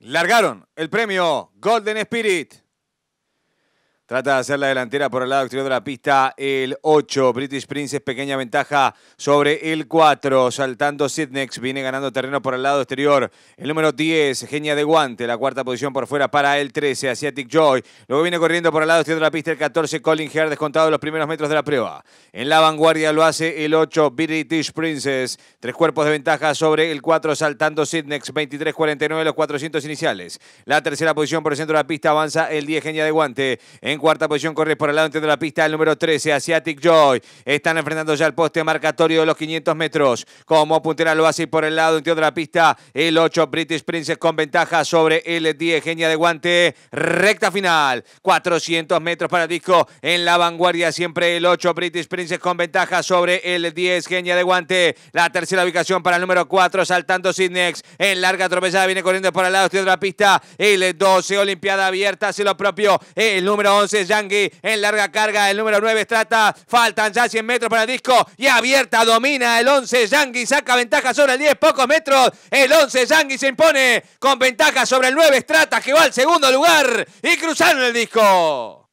Largaron el premio Golden Spirit. Trata de hacer la delantera por el lado exterior de la pista el 8. British Princess, pequeña ventaja sobre el 4. Saltando Sidnex, viene ganando terreno por el lado exterior. El número 10, Genia de Guante, la cuarta posición por fuera para el 13, Asiatic Joy. Luego viene corriendo por el lado exterior de la pista el 14, Colin Gear descontado los primeros metros de la prueba. En la vanguardia lo hace el 8, British Princess. Tres cuerpos de ventaja sobre el 4, saltando Sidnex, 23-49 los 400 iniciales. La tercera posición por el centro de la pista avanza el 10, Genia de Guante. En cuarta posición corre por el lado de la pista el número 13, Asiatic Joy. Están enfrentando ya el poste marcatorio de los 500 metros. Como puntera lo hace por el lado interior de la pista el 8, British Princess con ventaja sobre el 10, Genia de Guante. Recta final, 400 metros para disco. En la vanguardia siempre el 8, British Princess con ventaja sobre el 10, Genia de Guante. La tercera ubicación para el número 4, saltando Sidnex. En larga tropezada viene corriendo por el lado de la pista el 12, Olimpiada Abierta, hace lo propio el número 11 entonces Yangui en larga carga. El número 9 Strata, Faltan ya 100 metros para el disco. Y abierta domina el 11. Yangui saca ventaja sobre el 10. Pocos metros. El 11 Yangui se impone con ventaja sobre el 9. Strata que va al segundo lugar. Y cruzaron el disco.